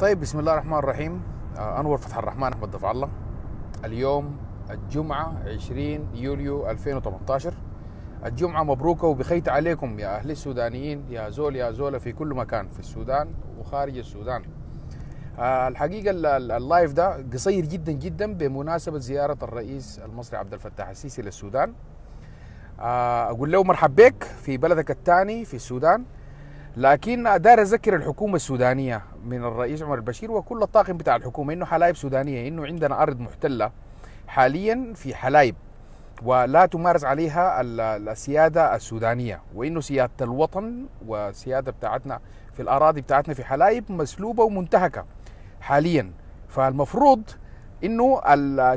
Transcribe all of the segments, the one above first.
طيب بسم الله الرحمن الرحيم آه، انور فتح الرحمن احمد دفع الله اليوم الجمعه 20 يوليو 2018 الجمعه مبروكه وبخيت عليكم يا اهل السودانيين يا زول يا زوله في كل مكان في السودان وخارج السودان آه، الحقيقه اللايف ده قصير جدا جدا بمناسبه زياره الرئيس المصري عبد الفتاح السيسي للسودان آه، اقول له مرحب بك في بلدك الثاني في السودان لكن دار اذكر الحكومه السودانيه من الرئيس عمر البشير وكل الطاقم بتاع الحكومه انه حلايب سودانيه انه عندنا ارض محتله حاليا في حلايب ولا تمارس عليها السياده السودانيه وانه سياده الوطن والسياده بتاعتنا في الاراضي بتاعتنا في حلايب مسلوبه ومنتهكه حاليا فالمفروض انه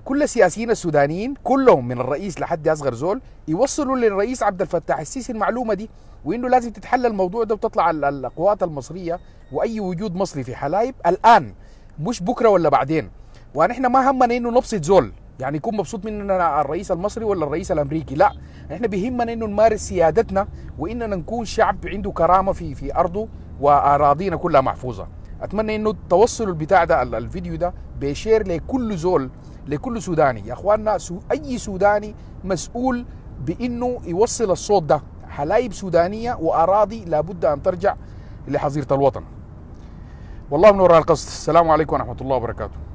كل السياسيين السودانيين كلهم من الرئيس لحد اصغر زول يوصلوا للرئيس عبد الفتاح السيسي المعلومه دي وانه لازم تتحل الموضوع ده وتطلع القوات المصريه واي وجود مصري في حلايب الان مش بكره ولا بعدين ونحن ما همنا انه نبسط زول يعني يكون مبسوط مننا الرئيس المصري ولا الرئيس الامريكي لا احنا بيهمنا انه نمارس سيادتنا واننا نكون شعب عنده كرامه في في ارضه واراضينا كلها محفوظه اتمنى انه توصلوا البتاع ده الفيديو ده بشير لكل زول لكل سوداني يا اخواننا سو اي سوداني مسؤول بانه يوصل الصوت ده حلايب سودانيه واراضي لابد ان ترجع لحظيره الوطن والله منور القصد السلام عليكم ورحمه الله وبركاته